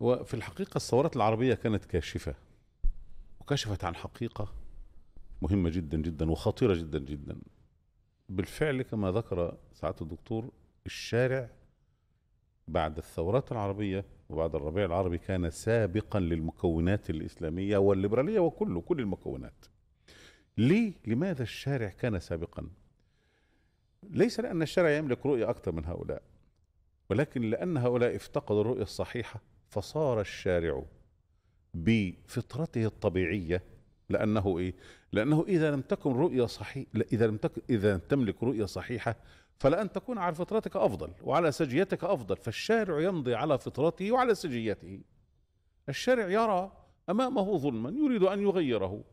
وفي الحقيقة الثورات العربية كانت كاشفة وكشفت عن حقيقة مهمة جدا جدا وخطيرة جدا جدا بالفعل كما ذكر سعادة الدكتور الشارع بعد الثورات العربية وبعد الربيع العربي كان سابقا للمكونات الإسلامية والليبرالية وكله كل المكونات ليه لماذا الشارع كان سابقا ليس لأن الشارع يملك رؤية أكثر من هؤلاء ولكن لأن هؤلاء افتقدوا الرؤية الصحيحة فصار الشارع بفطرته الطبيعيه لانه ايه؟ لانه اذا لم تكن رؤيه صحيح اذا لم تكن اذا لم تملك رؤيه صحيحه فلأن تكون على فطرتك أفضل وعلى سجيتك أفضل فالشارع يمضي على فطرته وعلى سجيته الشارع يرى أمامه ظلما يريد أن يغيره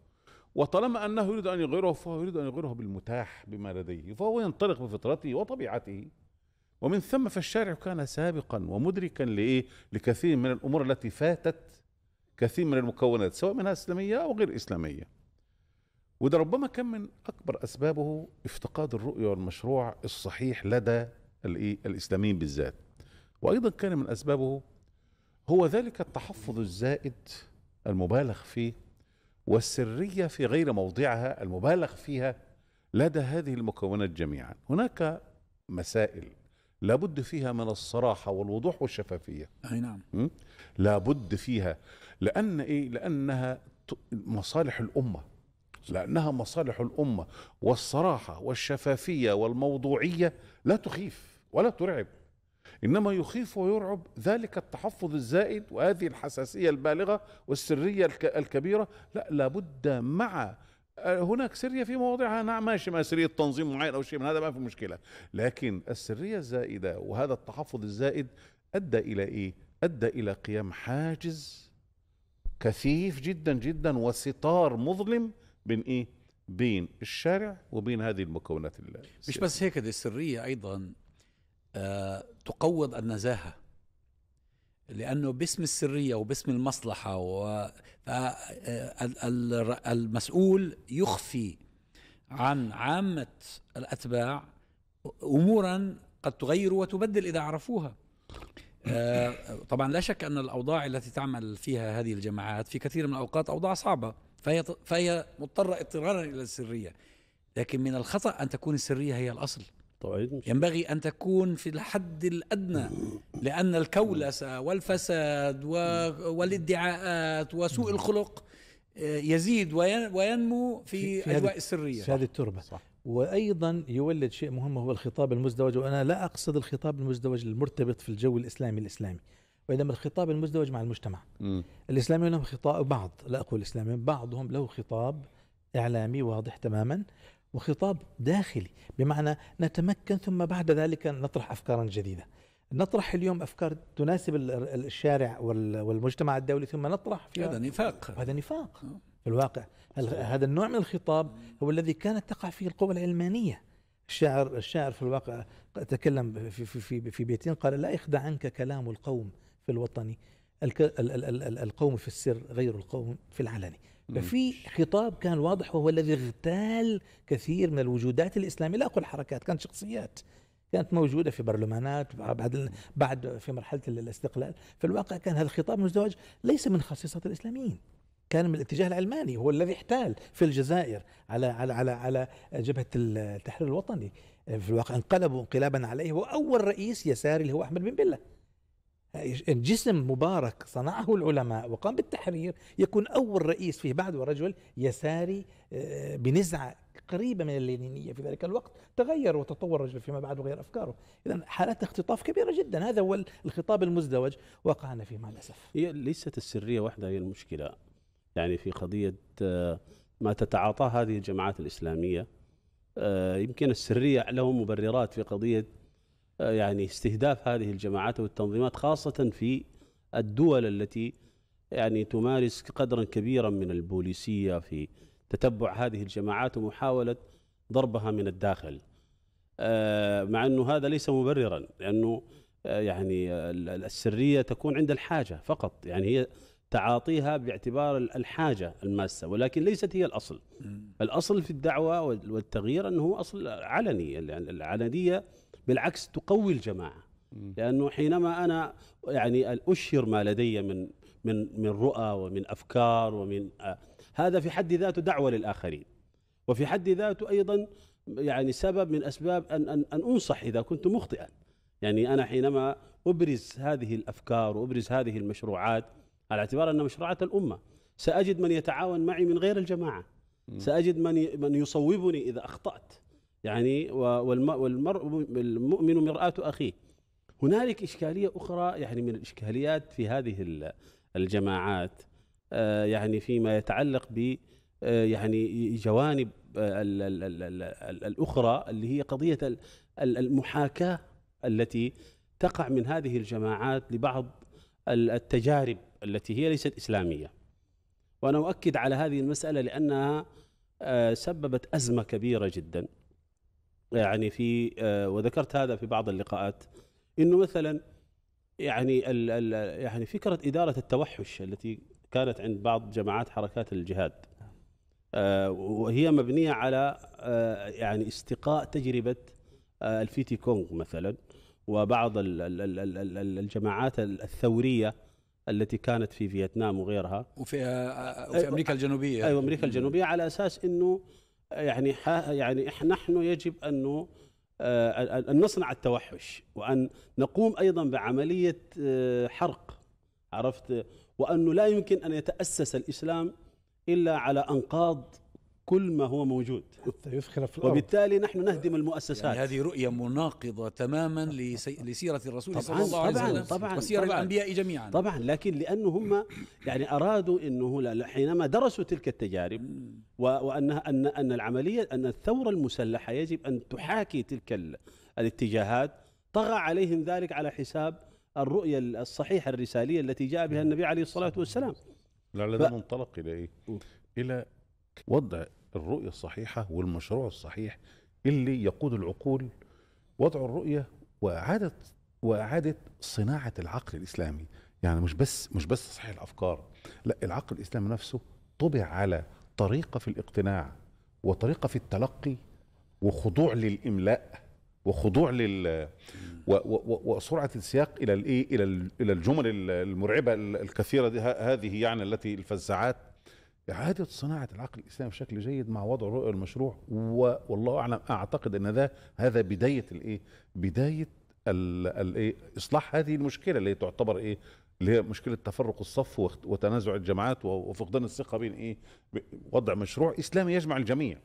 وطالما أنه يريد أن يغيره فهو يريد أن يغيره بالمتاح بما لديه فهو ينطلق بفطرته وطبيعته ومن ثم فالشارع كان سابقا ومدركا لإيه لكثير من الأمور التي فاتت كثير من المكونات سواء منها إسلامية أو غير إسلامية وده ربما كان من أكبر أسبابه افتقاد الرؤية والمشروع الصحيح لدى الإيه الإسلاميين بالذات وأيضا كان من أسبابه هو ذلك التحفظ الزائد المبالغ فيه والسرية في غير موضعها المبالغ فيها لدى هذه المكونات جميعا هناك مسائل لابد فيها من الصراحة والوضوح والشفافية أي نعم لابد فيها لأن إيه لأنها مصالح الأمة لأنها مصالح الأمة والصراحة والشفافية والموضوعية لا تخيف ولا ترعب إنما يخيف ويرعب ذلك التحفظ الزائد وهذه الحساسية البالغة والسرية الكبيرة لا لابد مع هناك سريه في مواضعها نعم ماشي ما سريه تنظيم معين او شيء من هذا ما في مشكله لكن السريه الزائده وهذا التحفظ الزائد ادى الى ايه ادى الى قيام حاجز كثيف جدا جدا وستار مظلم بين ايه بين الشارع وبين هذه المكونات السياسية. مش بس هيك دي السريه ايضا آه تقوض النزاهه لانه باسم السريه وباسم المصلحه و... المسؤول يخفي عن عامه الاتباع امورا قد تغير وتبدل اذا عرفوها آه، طبعا لا شك ان الاوضاع التي تعمل فيها هذه الجماعات في كثير من الاوقات اوضاع صعبه فهي فهي مضطره اضطرارا الى السريه لكن من الخطا ان تكون السريه هي الاصل طيب. ينبغي أن تكون في الحد الأدنى لأن الكولسة والفساد والادعاءات وسوء الخلق آه، يزيد وينمو في, في أجواء السرية في هذه التربة صح. وايضا يولد شيء مهم هو الخطاب المزدوج وانا لا اقصد الخطاب المزدوج المرتبط في الجو الاسلامي الاسلامي وانما الخطاب المزدوج مع المجتمع الاسلاميون لهم خطاب بعض لا اقول الاسلاميون بعضهم له خطاب اعلامي واضح تماما وخطاب داخلي بمعنى نتمكن ثم بعد ذلك نطرح افكارا جديده نطرح اليوم افكار تناسب الشارع والمجتمع الدولي ثم نطرح فيها هذا نفاق هذا نفاق نعم. في الواقع هذا النوع من الخطاب هو الذي كانت تقع فيه القوى العلمانيه الشاعر الشاعر في الواقع تكلم في في في, في بيتين قال لا يخدع عنك كلام القوم في الوطني القوم في السر غير القوم في العلني ففي خطاب كان واضح وهو الذي اغتال كثير من الوجودات الاسلاميه لا اقول حركات كانت شخصيات كانت موجودة في برلمانات بعد بعد في مرحلة الاستقلال في الواقع كان هذا الخطاب مزدوج ليس من خصيصة الإسلاميين كان من الاتجاه العلماني هو الذي احتال في الجزائر على على على على جبهة التحرير الوطني في الواقع انقلبوا انقلابا عليه وأول رئيس يساري اللي هو أحمد بن بلة جسم مبارك صنعه العلماء وقام بالتحرير يكون أول رئيس فيه بعد رجل يساري آه، بنزعة قريبة من اللينينية في ذلك الوقت تغير وتطور الرجل فيما بعد وغير أفكاره إذا حالات اختطاف كبيرة جدا هذا هو الخطاب المزدوج وقعنا فيه مع الأسف هي ليست السرية وحدها هي المشكلة يعني في قضية آه، ما تتعاطاه هذه الجماعات الإسلامية آه، يمكن السرية لهم مبررات في قضية يعني استهداف هذه الجماعات والتنظيمات خاصة في الدول التي يعني تمارس قدرا كبيرا من البوليسية في تتبع هذه الجماعات ومحاولة ضربها من الداخل آه، مع أنه هذا ليس مبررا لأنه آه، يعني السرية تكون عند الحاجة فقط يعني هي تعاطيها باعتبار الحاجة الماسة ولكن ليست هي الأصل الأصل في الدعوة والتغيير أنه أصل علني العلنية بالعكس تقوي الجماعه لانه حينما انا يعني اشهر ما لدي من من من رؤى ومن افكار ومن آه هذا في حد ذاته دعوه للاخرين وفي حد ذاته ايضا يعني سبب من اسباب ان ان, أن انصح اذا كنت مخطئا يعني انا حينما ابرز هذه الافكار وابرز هذه المشروعات على اعتبار انها مشروعات الامه ساجد من يتعاون معي من غير الجماعه ساجد من من يصوبني اذا اخطات يعني والمرء المؤمن مرآة أخيه هنالك إشكالية أخرى يعني من الإشكاليات في هذه الجماعات آه، يعني فيما يتعلق ب آه، يعني جوانب آه، الأخرى اللي هي قضية المحاكاة التي تقع من هذه الجماعات لبعض التجارب التي هي ليست إسلامية وأنا أؤكد على هذه المسألة لأنها سببت أزمة كبيرة جدا يعني في آه، وذكرت هذا في بعض اللقاءات انه مثلا يعني الـ الـ يعني فكره اداره التوحش التي كانت عند بعض جماعات حركات الجهاد آه، وهي مبنيه على آه، يعني استقاء تجربه الفيتي كونغ مثلا وبعض الجماعات الثوريه التي كانت في فيتنام وغيرها وفي وفي أيوة، امريكا الجنوبيه ايوه امريكا الجنوبيه على اساس انه يعني يعني نحن يجب آه، ان نصنع التوحش وان نقوم ايضا بعمليه آه، حرق عرفت وانه لا يمكن ان يتاسس الاسلام الا على انقاض كل ما هو موجود حتى يثخن في الأرض وبالتالي نحن نهدم المؤسسات يعني هذه رؤية مناقضة تماما لسي... لسيرة الرسول صلى الله عليه وسلم طبعا وسيرة طبعاً الأنبياء جميعا طبعا لكن لأنه هم يعني أرادوا أنه حينما درسوا تلك التجارب و... وأنها أن أن العملية أن الثورة المسلحة يجب أن تحاكي تلك ال... الاتجاهات طغى عليهم ذلك على حساب الرؤية الصحيحة الرسالية التي جاء بها النبي عليه الصلاة والسلام لعل ف... منطلق إلى إيه؟ إلى وضع الرؤية الصحيحة والمشروع الصحيح اللي يقود العقول وضع الرؤية وإعادة وإعادة صناعة العقل الإسلامي يعني مش بس مش بس تصحيح الأفكار لا العقل الإسلامي نفسه طبع على طريقة في الاقتناع وطريقة في التلقي وخضوع للإملاء وخضوع لل وسرعه السياق الى الايه الى الى الجمل المرعبه الكثيره هذه يعني التي الفزاعات إعادة صناعة العقل الإسلامي بشكل جيد مع وضع رؤية المشروع والله أعلم أعتقد أن ده هذا بداية الإيه؟ بداية الإيه؟ إصلاح هذه المشكلة اللي تعتبر إيه؟ اللي هي مشكلة تفرق الصف وتنازع الجماعات وفقدان الثقة بين إيه؟ وضع مشروع إسلامي يجمع الجميع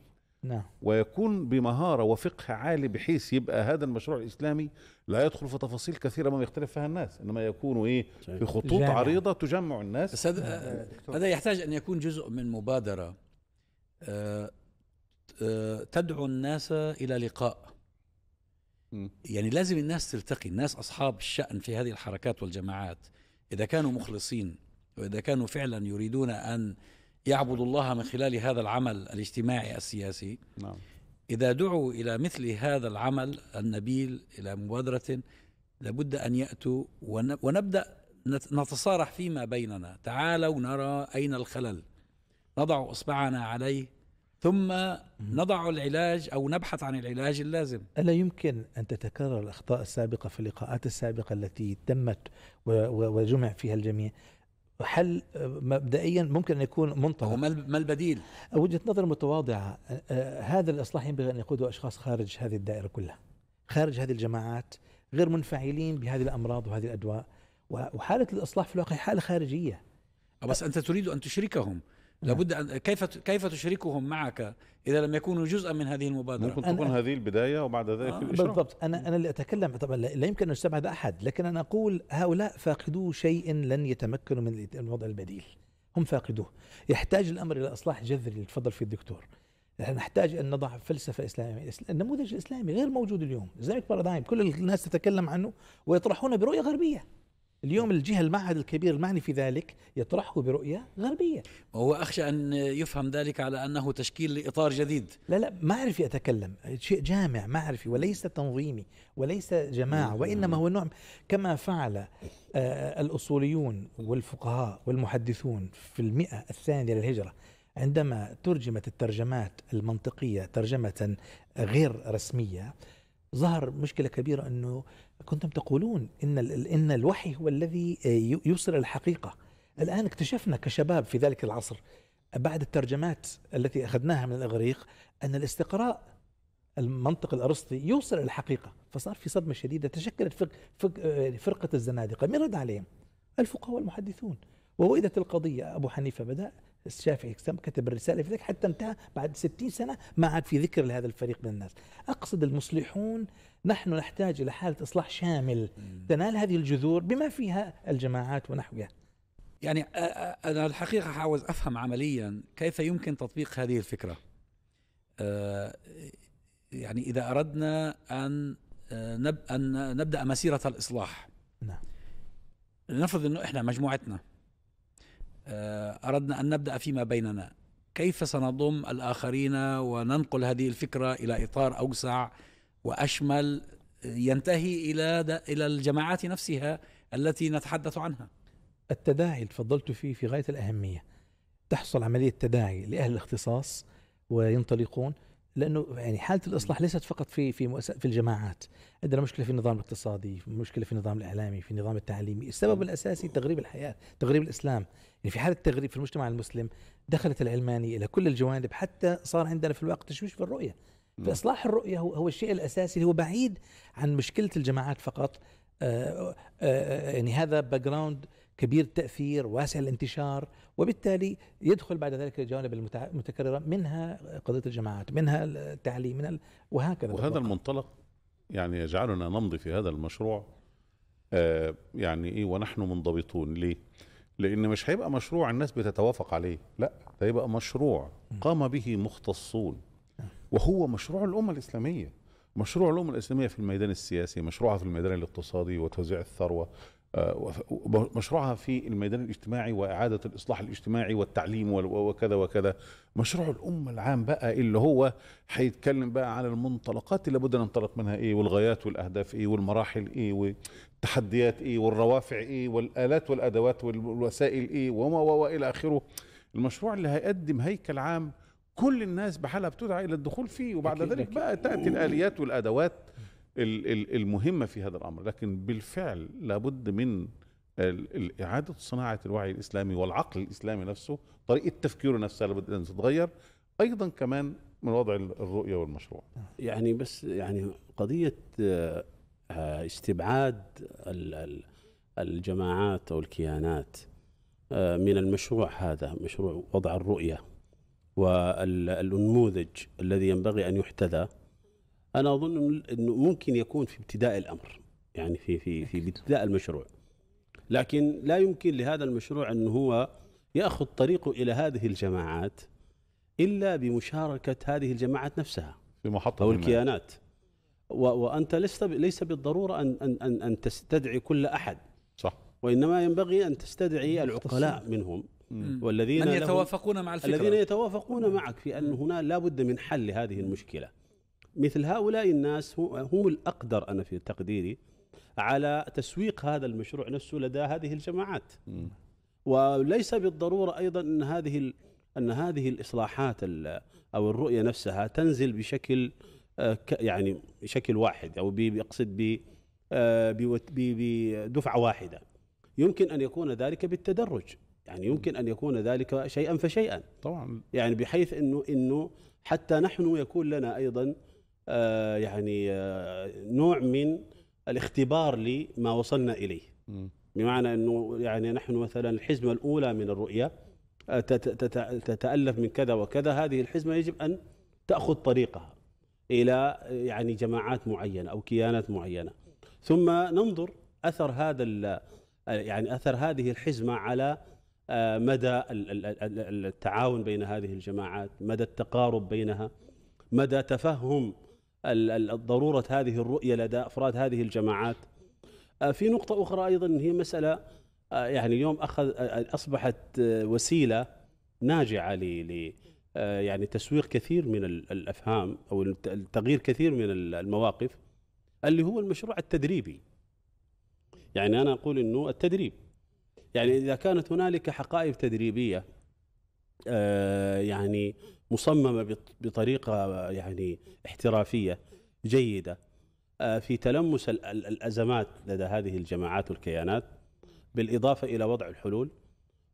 نعم ويكون بمهارة وفقه عالي بحيث يبقى هذا المشروع الإسلامي لا يدخل في تفاصيل كثيرة مما يختلف فيها الناس إنما يكون إيه في خطوط جامع. عريضة تجمع الناس بس هذا, آه, آه، هذا يحتاج أن يكون جزء من مبادرة آه آه تدعو الناس إلى لقاء يعني لازم الناس تلتقي الناس أصحاب الشأن في هذه الحركات والجماعات إذا كانوا مخلصين وإذا كانوا فعلا يريدون أن يعبد الله من خلال هذا العمل الاجتماعي السياسي نعم. إذا دعوا إلى مثل هذا العمل النبيل إلى مبادرة لابد أن يأتوا ونبدأ نتصارح فيما بيننا تعالوا نرى أين الخلل نضع إصبعنا عليه ثم نضع العلاج أو نبحث عن العلاج اللازم ألا يمكن أن تتكرر الأخطاء السابقة في اللقاءات السابقة التي تمت وجمع فيها الجميع حل آه، مبدئيا ممكن ان يكون منطلق ما البديل؟ وجهه نظر متواضعه آه، آه، هذا الاصلاح ينبغي ان يقوده اشخاص خارج هذه الدائره كلها خارج هذه الجماعات غير منفعلين بهذه الامراض وهذه الادواء وحاله الاصلاح في الواقع حاله خارجيه بس انت تريد ان تشركهم لابد ان كيف كيف تشركهم معك اذا لم يكونوا جزءا من هذه المبادره ممكن تكون هذه البدايه وبعد ذلك آه الاشراك بالضبط انا انا اللي اتكلم طبعا لا يمكن ان استبعد احد لكن انا اقول هؤلاء فاقدو شيء لن يتمكنوا من الوضع البديل هم فاقدوه يحتاج الامر الى اصلاح جذري اللي تفضل فيه الدكتور نحتاج ان نضع فلسفه اسلاميه، النموذج الاسلامي غير موجود اليوم، زي بارادايم كل الناس تتكلم عنه ويطرحونه برؤيه غربيه. اليوم الجهة المعهد الكبير المعني في ذلك يطرحه برؤية غربية وهو أخشى أن يفهم ذلك على أنه تشكيل لإطار جديد لا لا معرفي أتكلم شيء جامع معرفي وليس تنظيمي وليس جماعة وإنما هو نوع كما فعل آه، الأصوليون والفقهاء والمحدثون في المئة الثانية للهجرة عندما ترجمت الترجمات المنطقية ترجمة غير رسمية ظهر مشكلة كبيرة أنه كنتم تقولون ان ان الوحي هو الذي آه، يوصل الحقيقه الان اكتشفنا كشباب في ذلك العصر بعد الترجمات التي اخذناها من الاغريق ان الاستقراء المنطق الارسطي يوصل الى الحقيقه فصار في صدمه شديده تشكلت فرق آه، فرقه الزنادقه من رد عليهم الفقهاء والمحدثون ووئدت القضيه ابو حنيفه بدا الشافعي كتب الرسالة في ذلك حتى انتهى بعد 60 سنة ما عاد في ذكر لهذا الفريق من الناس أقصد المصلحون نحن نحتاج إلى حالة إصلاح شامل تنال هذه الجذور بما فيها الجماعات ونحوها يعني أنا الحقيقة حاول أفهم عمليا كيف يمكن تطبيق هذه الفكرة يعني إذا أردنا أن أن نبدأ مسيرة الإصلاح نعم لنفرض أنه إحنا مجموعتنا آه، أردنا أن نبدأ فيما بيننا كيف سنضم الآخرين وننقل هذه الفكرة إلى إطار أوسع وأشمل ينتهي إلى إلى الجماعات نفسها التي نتحدث عنها التداعي اللي تفضلت فيه في غاية الأهمية تحصل عملية تداعي لأهل الاختصاص وينطلقون لانه يعني حاله الاصلاح ليست فقط في في في الجماعات، عندنا مشكله في النظام الاقتصادي، في مشكله في النظام الاعلامي، في النظام التعليمي، السبب الاساسي تغريب الحياه، تغريب الاسلام، يعني في حاله تغريب في المجتمع المسلم دخلت العلمانيه الى كل الجوانب حتى صار عندنا في الواقع تشويش في الرؤيه، فاصلاح الرؤيه هو, هو الشيء الاساسي هو بعيد عن مشكله الجماعات فقط آآ آه، آآ آه، آه، يعني هذا باك جراوند كبير التاثير واسع الانتشار وبالتالي يدخل بعد ذلك الجوانب المتكررة منها قضية الجماعات منها التعليم من ال... وهكذا وهذا المنطلق يعني يجعلنا نمضي في هذا المشروع آه يعني ايه ونحن منضبطون ليه؟ لان مش هيبقى مشروع الناس بتتوافق عليه لا ده هيبقى مشروع قام به مختصون آه. وهو مشروع الامه الاسلاميه مشروع الامه الاسلاميه في الميدان السياسي مشروعها في الميدان الاقتصادي وتوزيع الثروه مشروعها في الميدان الاجتماعي واعاده الاصلاح الاجتماعي والتعليم وكذا وكذا مشروع الامه العام بقى اللي هو هيتكلم بقى على المنطلقات اللي لابد ننطلق منها ايه والغايات والاهداف ايه والمراحل ايه والتحديات ايه والروافع ايه والالات والادوات والوسائل ايه وما والى اخره المشروع اللي هيقدم هيكل عام كل الناس بحالها بتدعى الى الدخول فيه وبعد ذلك بقى تاتي الاليات والادوات المهمة في هذا الأمر لكن بالفعل لابد من إعادة صناعة الوعي الإسلامي والعقل الإسلامي نفسه طريقة تفكيره نفسها لابد أن تتغير أيضا كمان من وضع الرؤية والمشروع يعني بس يعني قضية آه، استبعاد الجماعات أو الكيانات آه، من المشروع هذا مشروع وضع الرؤية والنموذج الذي ينبغي أن يحتذى انا اظن انه ممكن يكون في ابتداء الامر يعني في في في ابتداء المشروع لكن لا يمكن لهذا المشروع ان هو ياخذ طريقه الى هذه الجماعات الا بمشاركه هذه الجماعات نفسها في محطه او الكيانات وانت لست ليس بالضروره ان ان ان تستدعي كل احد صح وانما ينبغي ان تستدعي العقلاء منهم والذين من يتوافقون مع الفكره الذين يتوافقون معك في ان هنا لا بد من حل هذه المشكله مثل هؤلاء الناس هم الأقدر أنا في تقديري على تسويق هذا المشروع نفسه لدى هذه الجماعات وليس بالضرورة أيضا أن هذه أن هذه الإصلاحات أو الرؤية نفسها تنزل بشكل آه، يعني بشكل واحد أو بقصد آه، بدفعة واحدة يمكن أن يكون ذلك بالتدرج يعني يمكن أن يكون ذلك شيئا فشيئا طبعا يعني بحيث أنه أنه حتى نحن يكون لنا أيضا آه، يعني آه، نوع من الاختبار لما وصلنا اليه بمعنى انه يعني نحن مثلا الحزمه الاولى من الرؤيه آه، تتالف من كذا وكذا هذه الحزمه يجب ان تاخذ طريقها الى يعني جماعات معينه او كيانات معينه ثم ننظر اثر هذا يعني اثر هذه الحزمه على مدى التعاون بين هذه الجماعات مدى التقارب بينها مدى تفهم ضروره هذه الرؤيه لدى افراد هذه الجماعات آه، في نقطه اخرى ايضا هي مساله آه، يعني اليوم اخذ آه، اصبحت وسيله ناجعه لي يعني تسويق كثير من الافهام او تغيير كثير من المواقف اللي هو المشروع التدريبي يعني انا اقول انه التدريب يعني اذا كانت هنالك حقائب تدريبيه يعني مصممه بطريقه يعني احترافيه جيده آه، في تلمس الازمات لدى هذه الجماعات والكيانات بالاضافه الى وضع الحلول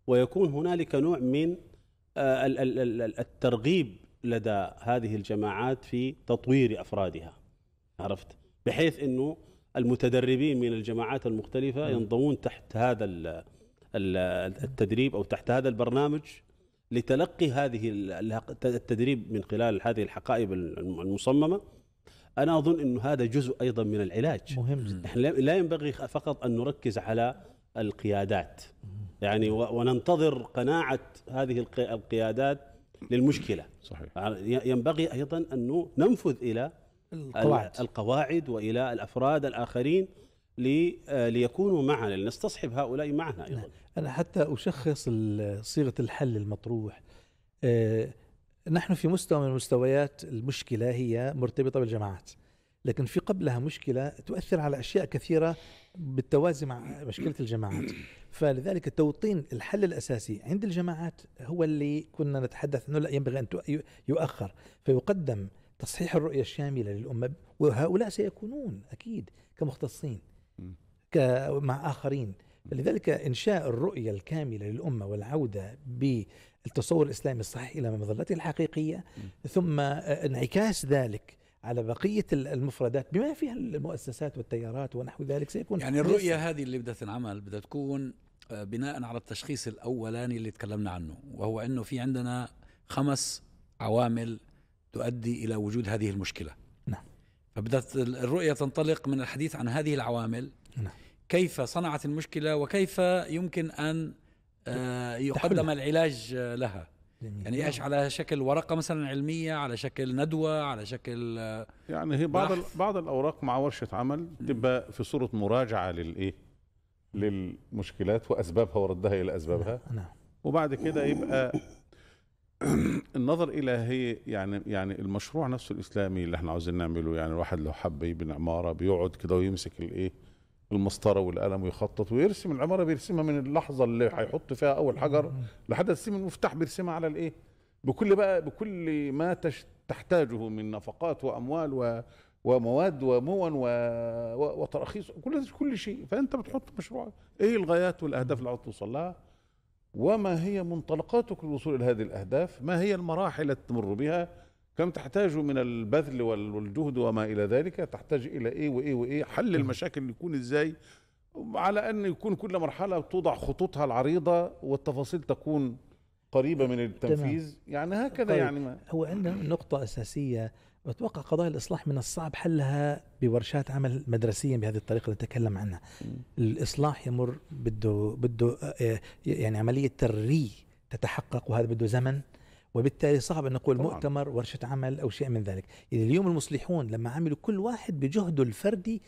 ويكون هنالك نوع من آه، الترغيب لدى هذه الجماعات في تطوير افرادها عرفت بحيث انه المتدربين من الجماعات المختلفه ينضمون تحت هذا التدريب او تحت هذا البرنامج لتلقي هذه التدريب من خلال هذه الحقائب المصممه انا اظن انه هذا جزء ايضا من العلاج مهم جدا احنا لا ينبغي فقط ان نركز على القيادات يعني وننتظر قناعه هذه القيادات للمشكله صحيح ينبغي ايضا ان ننفذ الى القواعد القواعد والى الافراد الاخرين آه، ليكونوا معنا لنستصحب هؤلاء معنا ايضا نعم. أنا حتى أشخص صيغة الحل المطروح آه، نحن في مستوى من المستويات المشكلة هي مرتبطة بالجماعات لكن في قبلها مشكلة تؤثر على أشياء كثيرة بالتوازي مع مشكلة الجماعات فلذلك توطين الحل الأساسي عند الجماعات هو اللي كنا نتحدث أنه لا ينبغي أن يؤخر فيقدم تصحيح الرؤية الشاملة للأمة وهؤلاء سيكونون أكيد كمختصين مع آخرين فلذلك إنشاء الرؤية الكاملة للأمة والعودة بالتصور الإسلامي الصحيح إلى مظلته الحقيقية ثم آه، انعكاس ذلك على بقية المفردات بما فيها المؤسسات والتيارات ونحو ذلك سيكون يعني الرؤية هذه اللي بدها تنعمل بدها تكون آه، بناء على التشخيص الأولاني اللي تكلمنا عنه وهو أنه في عندنا خمس عوامل تؤدي إلى وجود هذه المشكلة نعم فبدأت الرؤية تنطلق من الحديث عن هذه العوامل نعم كيف صنعت المشكله وكيف يمكن ان آه، يقدم العلاج لها يعني ايش على شكل ورقه مثلا علميه على شكل ندوه على شكل آه، يعني هي بعض بعض الاوراق مع ورشه عمل تبقى في صوره مراجعه للايه للمشكلات واسبابها وردها الى اسبابها نعم, نعم. وبعد كده يبقى النظر الى هي يعني يعني المشروع نفسه الاسلامي اللي احنا عاوزين نعمله يعني الواحد لو حب يبني عماره بيقعد كده ويمسك الايه المسطره والقلم ويخطط ويرسم العماره بيرسمها من اللحظه اللي هيحط فيها اول حجر لحد تسليم المفتاح بيرسمها على الايه بكل بقى بكل ما تحتاجه من نفقات واموال و ومواد ومون و... و... وتراخيص كل كل شيء فانت بتحط مشروع ايه الغايات والاهداف اللي عاوز توصل لها وما هي منطلقاتك للوصول الى هذه الاهداف ما هي المراحل التي تمر بها كم تحتاج من البذل والجهد وما الى ذلك تحتاج الى ايه وايه وايه حل المشاكل يكون ازاي على ان يكون كل مرحله توضع خطوطها العريضه والتفاصيل تكون قريبه من التنفيذ تمام. يعني هكذا طيب. يعني ما هو عندنا نقطه اساسيه بتوقع قضايا الاصلاح من الصعب حلها بورشات عمل مدرسيه بهذه الطريقه اللي نتكلم عنها الاصلاح يمر بده بده آه، يعني عمليه تري تتحقق وهذا بده زمن وبالتالي صعب أن نقول طبعا. مؤتمر ورشة عمل أو شيء من ذلك يعني اليوم المصلحون لما عملوا كل واحد بجهده الفردي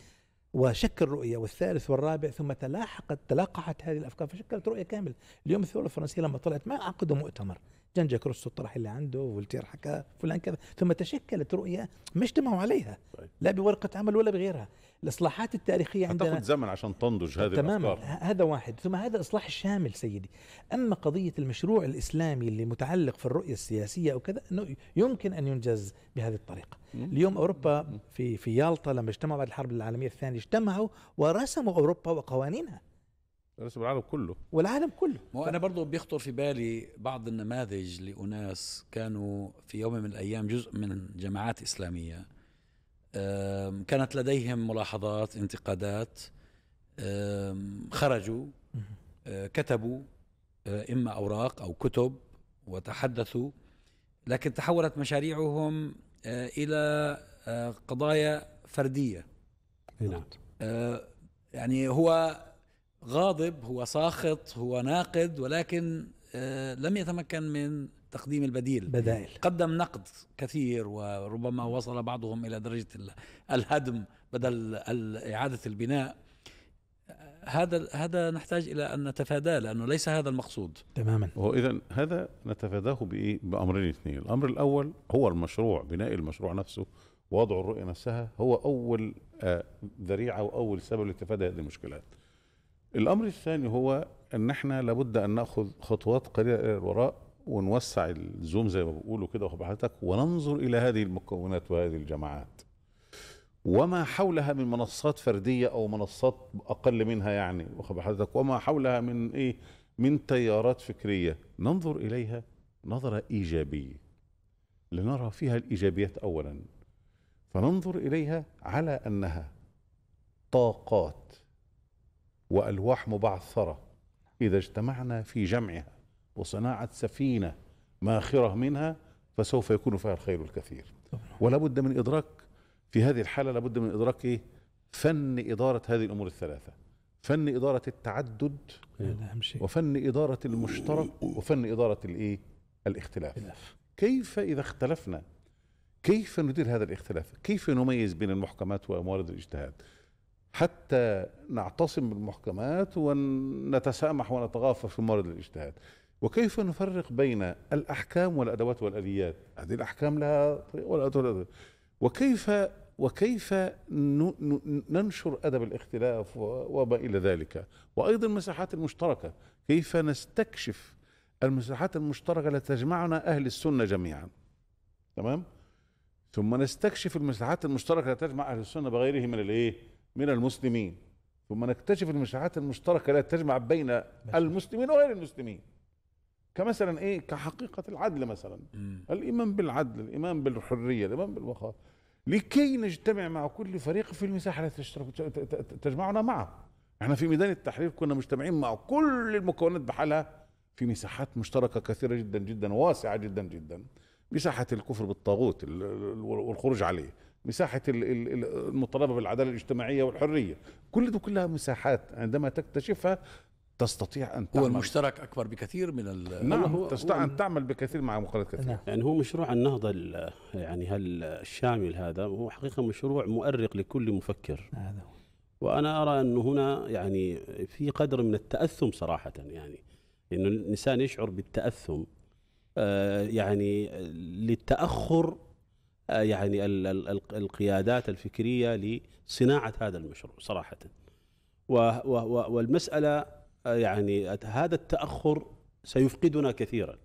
وشكل رؤية والثالث والرابع ثم تلاحقت تلاقحت هذه الأفكار فشكلت رؤية كاملة اليوم الثورة الفرنسية لما طلعت ما عقدوا مؤتمر جنجا روسو طرح اللي عنده فولتير حكى فلان كذا ثم تشكلت رؤية ما اجتمعوا عليها طيب. لا بورقة عمل ولا بغيرها الاصلاحات التاريخيه عندنا تاخذ زمن عشان تنضج هذه تماما الأفكار. هذا واحد ثم هذا اصلاح شامل سيدي اما قضيه المشروع الاسلامي اللي متعلق في الرؤيه السياسيه او كذا انه يمكن ان ينجز بهذه الطريقه اليوم اوروبا في في يالطا لما اجتمعوا بعد الحرب العالميه الثانيه اجتمعوا ورسموا اوروبا وقوانينها رسم العالم كله والعالم كله ما انا برضه بيخطر في بالي بعض النماذج لاناس كانوا في يوم من الايام جزء من جماعات اسلاميه كانت لديهم ملاحظات انتقادات خرجوا أه، كتبوا أه، إما أوراق أو كتب وتحدثوا لكن تحولت مشاريعهم أه، إلى قضايا فردية نعم يعني هو غاضب هو ساخط هو ناقد ولكن لم يتمكن من تقديم البديل بدائل قدم نقد كثير وربما وصل بعضهم إلى درجة الهدم بدل إعادة البناء هذا هذا نحتاج الى ان نتفاداه لانه ليس هذا المقصود تماما واذا هذا نتفاداه بايه؟ بامرين اثنين، الامر الاول هو المشروع بناء المشروع نفسه ووضع الرؤيه نفسها هو اول آه، ذريعه واول سبب لتفادي هذه المشكلات. الامر الثاني هو ان احنا لابد ان ناخذ خطوات قليله الى الوراء ونوسع الزوم زي ما بيقولوا كده واخد حضرتك وننظر الى هذه المكونات وهذه الجماعات وما حولها من منصات فرديه او منصات اقل منها يعني واخد حضرتك وما حولها من ايه من تيارات فكريه ننظر اليها نظره ايجابيه لنرى فيها الايجابيات اولا فننظر اليها على انها طاقات والواح مبعثره اذا اجتمعنا في جمعها وصناعة سفينة ماخرة منها فسوف يكون فيها الخير الكثير ولا بد من إدراك في هذه الحالة لا بد من إدراك إيه؟ فن إدارة هذه الأمور الثلاثة فن إدارة التعدد وفن إدارة المشترك وفن إدارة الإيه؟ الاختلاف كيف إذا اختلفنا كيف ندير هذا الاختلاف كيف نميز بين المحكمات وموارد الاجتهاد حتى نعتصم بالمحكمات ونتسامح ونتغافل في موارد الاجتهاد وكيف نفرق بين الأحكام والأدوات والآليات هذه الأحكام لها والأدوات وكيف وكيف ننشر أدب الاختلاف وما إلى ذلك وأيضا المساحات المشتركة كيف نستكشف المساحات المشتركة التي تجمعنا أهل السنة جميعا تمام ثم نستكشف المساحات المشتركة التي تجمع أهل السنة بغيره من الإيه من المسلمين ثم نكتشف المساحات المشتركة التي تجمع بين المسلمين وغير المسلمين كمثلا ايه كحقيقه العدل مثلا مم. الايمان بالعدل الايمان بالحريه الايمان بالوقار لكي نجتمع مع كل فريق في المساحه التي تشترك تجمعنا معه احنا في ميدان التحرير كنا مجتمعين مع كل المكونات بحالها في مساحات مشتركه كثيره جدا جدا واسعه جدا جدا مساحه الكفر بالطاغوت والخروج عليه مساحه المطالبه بالعداله الاجتماعيه والحريه كل دي كلها مساحات عندما تكتشفها تستطيع ان تعمل هو المشترك اكبر بكثير من ال نعم هو تستطيع هو ان تعمل بكثير مع مقالات كثيره نعم. يعني هو مشروع النهضه يعني الشامل هذا هو حقيقه مشروع مؤرق لكل مفكر هذا هو وانا ارى انه هنا يعني في قدر من التاثم صراحه يعني انه الانسان يشعر بالتاثم آه، يعني للتاخر آه، يعني القيادات الفكريه لصناعه هذا المشروع صراحه والمساله يعني هذا التاخر سيفقدنا كثيرا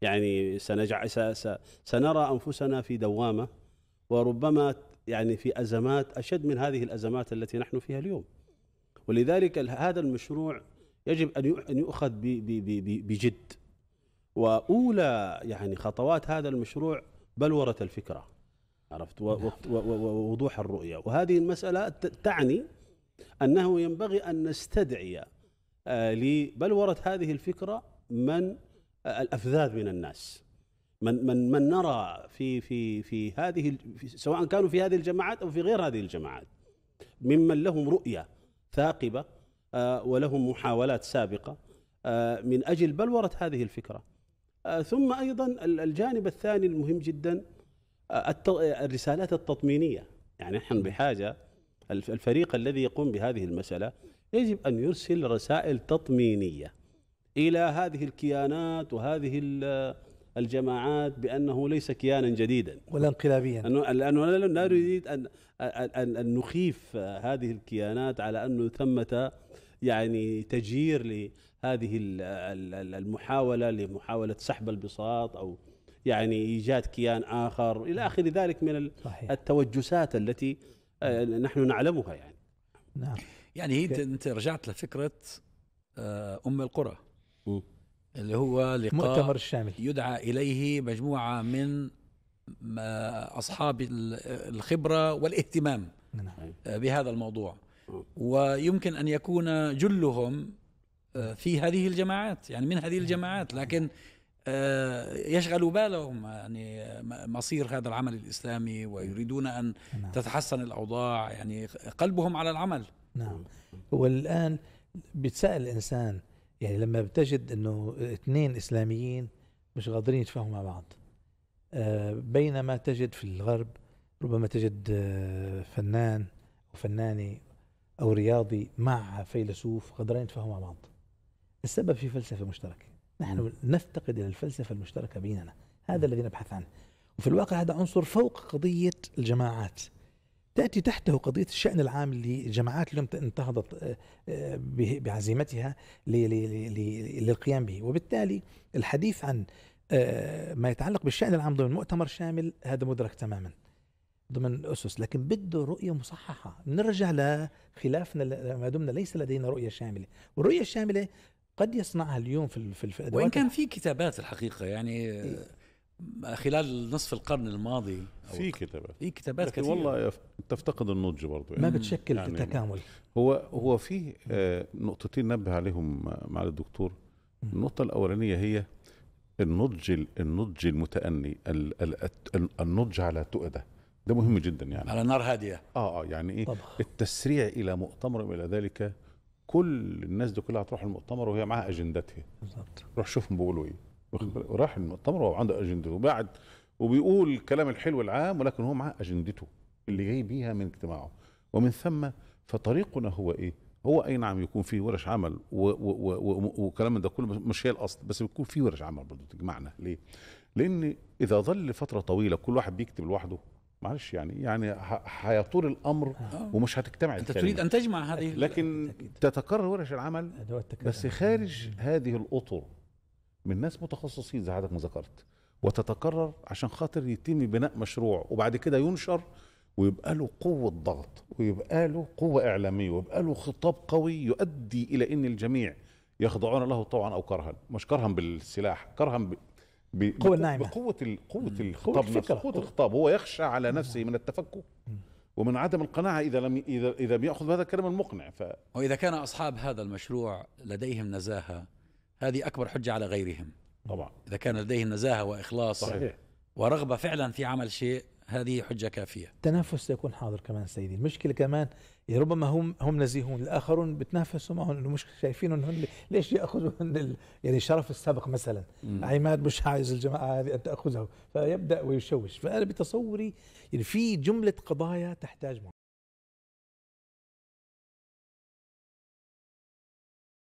يعني سنجع سنرى انفسنا في دوامه وربما يعني في ازمات اشد من هذه الازمات التي نحن فيها اليوم ولذلك هذا المشروع يجب ان ان يؤخذ بجد واولى يعني خطوات هذا المشروع بلوره الفكره عرفت ووضوح الرؤيه وهذه المساله تعني انه ينبغي ان نستدعي لبلورة آه، بل ورد هذه الفكرة من آه، الأفذاذ من الناس من من من نرى في في في هذه سواء كانوا في هذه الجماعات او في غير هذه الجماعات ممن لهم رؤيه ثاقبه آه، ولهم محاولات سابقه من اجل بلوره هذه الفكره ثم ايضا الجانب الثاني المهم جدا الرسالات التطمينيه يعني نحن بحاجه الفريق الذي يقوم بهذه المساله يجب أن يرسل رسائل تطمينية إلى هذه الكيانات وهذه الجماعات بأنه ليس كيانا جديدا ولا انقلابيا لأنه لا نريد أن, أن, أن نخيف هذه الكيانات على أنه ثمة يعني تجير لهذه المحاولة لمحاولة سحب البساط أو يعني إيجاد كيان آخر إلى آخر ذلك من التوجسات التي آه، نحن نعلمها يعني نعم يعني هي انت رجعت لفكره آه، ام القرى م. اللي هو لقاء مؤتمر الشامل يدعى اليه مجموعه من آه، اصحاب الخبره والاهتمام نعم. آه، بهذا الموضوع ويمكن ان يكون جلهم في هذه الجماعات يعني من هذه نعم. الجماعات لكن يشغلوا بالهم يعني مصير هذا العمل الاسلامي ويريدون ان نعم. تتحسن الاوضاع يعني قلبهم على العمل نعم هو الان بيتساءل الانسان يعني لما بتجد انه اثنين اسلاميين مش قادرين يتفاهموا مع بعض آه، بينما تجد في الغرب ربما تجد آه، فنان او فناني او رياضي مع فيلسوف قادرين يتفاهموا مع بعض السبب في فلسفه مشتركه نحن نفتقد الى الفلسفه المشتركه بيننا هذا الذي نبحث عنه وفي الواقع هذا عنصر فوق قضيه الجماعات تأتي تحته قضية الشأن العام لجماعات اليوم انتهضت آه، آه، بعزيمتها للقيام به وبالتالي الحديث عن آه، ما يتعلق بالشأن العام ضمن مؤتمر شامل هذا مدرك تماما ضمن أسس لكن بده رؤية مصححة نرجع لخلافنا ما دمنا ليس لدينا رؤية شاملة والرؤية الشاملة قد يصنعها اليوم في في الادوات وان كان في كتابات الحقيقه يعني إيه. خلال نصف القرن الماضي في كتابات في كتابات كثيره والله تفتقد النضج برضه يعني ما بتشكل يعني التكامل هو هو في آه، نقطتين نبه عليهم مع الدكتور النقطه الاولانيه هي النضج النضج المتأني النضج على تؤده ده مهم جدا يعني على نار هاديه اه اه يعني ايه طبعا. التسريع الى مؤتمر إلى ذلك كل الناس دي كلها هتروح المؤتمر وهي معاها اجندتها بالظبط روح شوفهم بيقولوا ايه وراح المؤتمر وهو عنده اجندته وبعد وبيقول الكلام الحلو العام ولكن هو معاه اجندته اللي جاي بيها من اجتماعه ومن ثم فطريقنا هو ايه؟ هو اي نعم يكون فيه ورش عمل وكلام ده كله مش هي الاصل بس بيكون فيه ورش عمل برضه تجمعنا ليه؟ لان اذا ظل فتره طويله كل واحد بيكتب لوحده معلش يعني يعني هيطول الامر آه. ومش هتجتمع انت تريد ان تجمع هذه لكن تتكرر ورش العمل بس خارج هذه الاطر من ناس متخصصين زي حضرتك ما ذكرت وتتكرر عشان خاطر يتم بناء مشروع وبعد كده ينشر ويبقى له قوة ضغط ويبقى له قوة إعلامية ويبقى له خطاب قوي يؤدي إلى أن الجميع يخضعون له طوعا أو كرها مش كرها بالسلاح كرها ب... ب... قوة ناعمة بقوة ال... قوة الخطاب قوة, قوة الخطاب هو يخشى على نفسه من التفكك ومن عدم القناعة إذا لم إذا إذا بيأخذ بهذا الكلام المقنع ف... وإذا كان أصحاب هذا المشروع لديهم نزاهة هذه أكبر حجة على غيرهم طبعا إذا كان لديهم نزاهة وإخلاص صحيح. ورغبة فعلا في عمل شيء هذه حجة كافية التنافس سيكون حاضر كمان سيدي المشكلة كمان ربما هم هم نزيهون الآخرون بتنافسوا معهم انه مش شايفين انه ليش يأخذوا يعني شرف السابق مثلا مم. عماد مش عايز الجماعة هذه أن تأخذه فيبدأ ويشوش فأنا بتصوري يعني في جملة قضايا تحتاج معه.